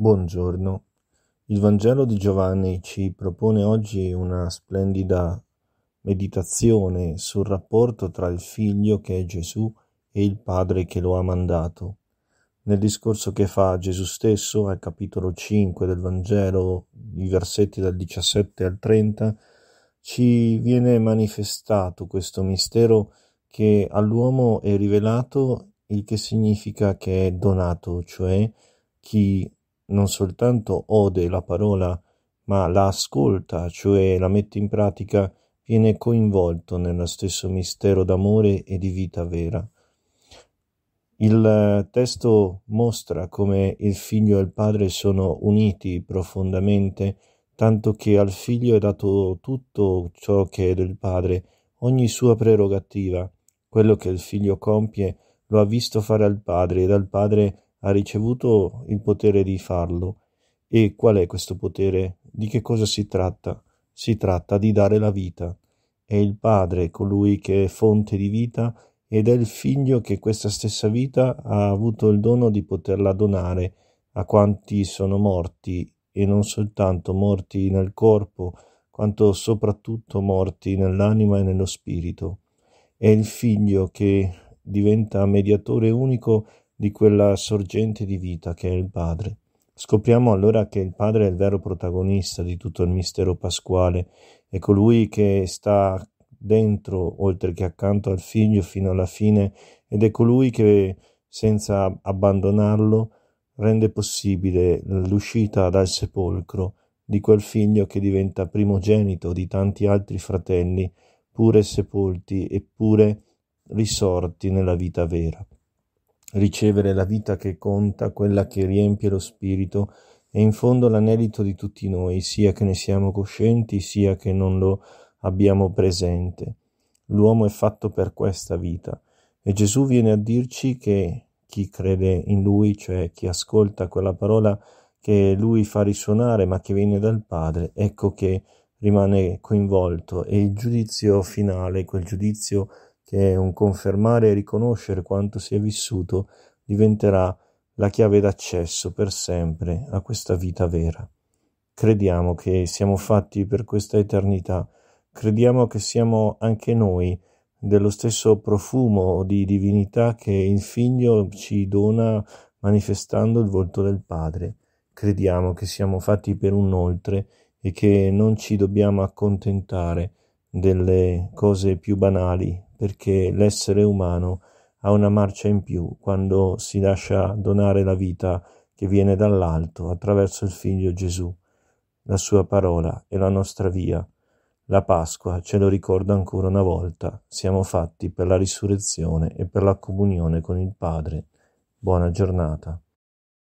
Buongiorno. Il Vangelo di Giovanni ci propone oggi una splendida meditazione sul rapporto tra il Figlio che è Gesù e il Padre che lo ha mandato. Nel discorso che fa Gesù stesso al capitolo 5 del Vangelo, i versetti dal 17 al 30, ci viene manifestato questo mistero che all'uomo è rivelato, il che significa che è donato, cioè chi non soltanto ode la parola, ma la ascolta, cioè la mette in pratica, viene coinvolto nello stesso mistero d'amore e di vita vera. Il testo mostra come il figlio e il padre sono uniti profondamente, tanto che al figlio è dato tutto ciò che è del padre, ogni sua prerogativa. Quello che il figlio compie lo ha visto fare al padre e dal padre ha ricevuto il potere di farlo. E qual è questo potere? Di che cosa si tratta? Si tratta di dare la vita. È il Padre colui che è fonte di vita ed è il Figlio che questa stessa vita ha avuto il dono di poterla donare a quanti sono morti e non soltanto morti nel corpo, quanto soprattutto morti nell'anima e nello spirito. È il Figlio che diventa mediatore unico di quella sorgente di vita che è il Padre. Scopriamo allora che il Padre è il vero protagonista di tutto il mistero pasquale, è colui che sta dentro, oltre che accanto al Figlio, fino alla fine, ed è colui che, senza abbandonarlo, rende possibile l'uscita dal sepolcro di quel figlio che diventa primogenito di tanti altri fratelli, pure sepolti eppure risorti nella vita vera ricevere la vita che conta, quella che riempie lo spirito, è in fondo l'anelito di tutti noi, sia che ne siamo coscienti, sia che non lo abbiamo presente. L'uomo è fatto per questa vita e Gesù viene a dirci che chi crede in lui, cioè chi ascolta quella parola che lui fa risuonare ma che viene dal Padre, ecco che rimane coinvolto e il giudizio finale, quel giudizio che un confermare e riconoscere quanto si è vissuto diventerà la chiave d'accesso per sempre a questa vita vera. Crediamo che siamo fatti per questa eternità, crediamo che siamo anche noi dello stesso profumo di divinità che il Figlio ci dona manifestando il volto del Padre. Crediamo che siamo fatti per un oltre e che non ci dobbiamo accontentare delle cose più banali perché l'essere umano ha una marcia in più quando si lascia donare la vita che viene dall'alto attraverso il Figlio Gesù, la sua parola e la nostra via. La Pasqua ce lo ricorda ancora una volta, siamo fatti per la risurrezione e per la comunione con il Padre. Buona giornata.